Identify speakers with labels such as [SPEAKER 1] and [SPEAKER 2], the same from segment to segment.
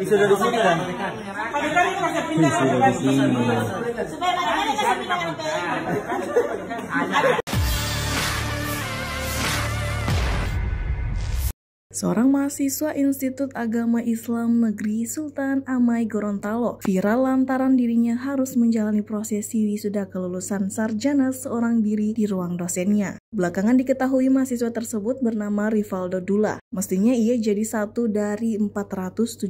[SPEAKER 1] bisa dari sini kan? kan bisa dari pindah. sini. Supaya Seorang mahasiswa Institut Agama Islam Negeri Sultan Amai Gorontalo viral lantaran dirinya harus menjalani prosesi wisuda kelulusan sarjana seorang diri di ruang dosennya. Belakangan diketahui mahasiswa tersebut bernama Rivaldo Dula. Mestinya ia jadi satu dari 417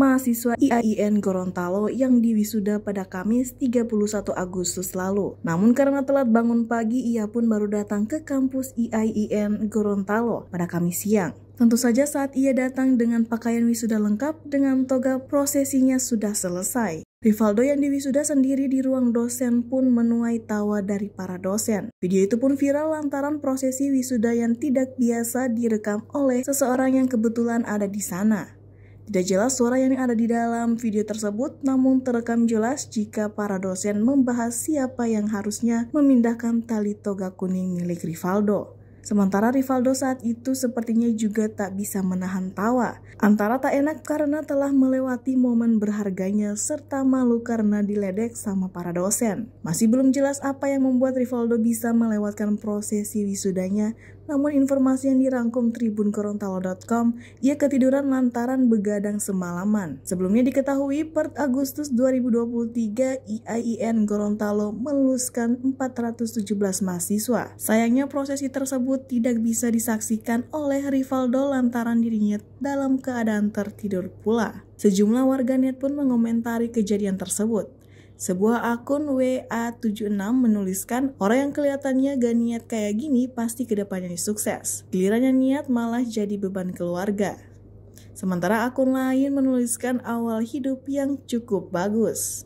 [SPEAKER 1] mahasiswa IAIN Gorontalo yang diwisuda pada Kamis 31 Agustus lalu. Namun karena telat bangun pagi, ia pun baru datang ke kampus IAIN Gorontalo pada Kamis siang. Tentu saja saat ia datang dengan pakaian wisuda lengkap dengan toga prosesinya sudah selesai. Rivaldo yang diwisuda sendiri di ruang dosen pun menuai tawa dari para dosen. Video itu pun viral lantaran prosesi wisuda yang tidak biasa direkam oleh seseorang yang kebetulan ada di sana. Tidak jelas suara yang ada di dalam video tersebut, namun terekam jelas jika para dosen membahas siapa yang harusnya memindahkan tali toga kuning milik Rivaldo. Sementara Rivaldo saat itu sepertinya juga tak bisa menahan tawa. Antara tak enak karena telah melewati momen berharganya serta malu karena diledek sama para dosen. Masih belum jelas apa yang membuat Rivaldo bisa melewatkan prosesi wisudanya namun informasi yang dirangkum Tribun Gorontalo.com, ia ketiduran lantaran begadang semalaman. Sebelumnya diketahui, per Agustus 2023, IAIN Gorontalo meluluskan 417 mahasiswa. Sayangnya prosesi tersebut tidak bisa disaksikan oleh Rivaldo lantaran dirinya dalam keadaan tertidur pula. Sejumlah warganet pun mengomentari kejadian tersebut. Sebuah akun WA76 menuliskan, orang yang kelihatannya gak niat kayak gini pasti kedepannya sukses. Gilirannya niat malah jadi beban keluarga. Sementara akun lain menuliskan awal hidup yang cukup bagus.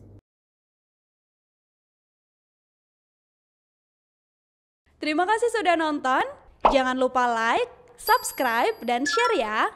[SPEAKER 1] Terima kasih sudah nonton. Jangan lupa like, subscribe, dan share ya.